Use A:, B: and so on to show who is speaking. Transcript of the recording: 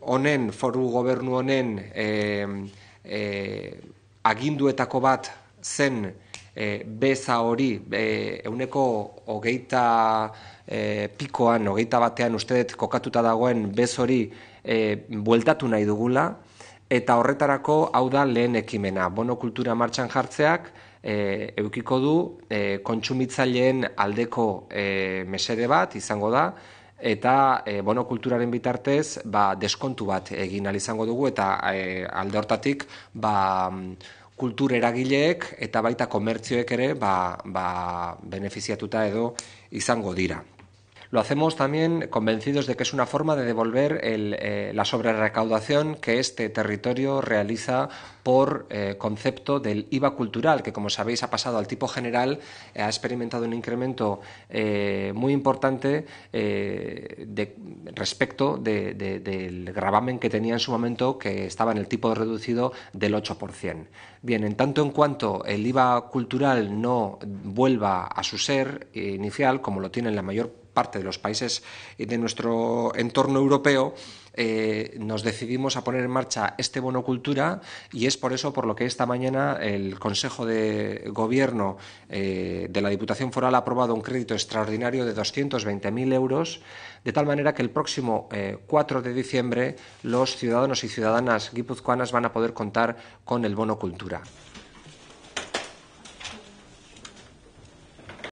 A: honen, foru gobernu honen e, e, aginduetako bat zen e, beza hori e, euneko hogeita pikoan, hogeita batean uste kokatuta dagoen bez hori e, bueltatu nahi dugula eta horretarako hau da lehen ekimena. Bono kultura martxan jartzeak e, eukiko du e, kontsumitzaileen aldeko e, mesede bat izango da eta e, eh, bono kulturaren bitartez ba, deskontu bat egin al izango dugu eta e, alde hortatik ba, kultur eragileek eta baita komertzioek ere ba, ba, beneficiatuta edo izango dira. Lo hacemos también convencidos de que es una forma de devolver el, eh, la sobrerecaudación que este territorio realiza por eh, concepto del IVA cultural, que como sabéis ha pasado al tipo general, eh, ha experimentado un incremento muy importante respecto del gravamen que tenía en su momento, que estaba en el tipo reducido del 8%. Bien, en tanto en cuanto el IVA cultural no vuelva a su ser inicial, como lo tiene en la mayor parte de los países de nuestro entorno europeo, eh, nos decidimos a poner en marcha este bono cultura y es por eso por lo que esta mañana el Consejo de Gobierno eh, de la Diputación Foral ha aprobado un crédito extraordinario de 220.000 euros, de tal manera que el próximo 4 eh, de diciembre los ciudadanos y ciudadanas guipuzcoanas van a poder contar con el bono cultura.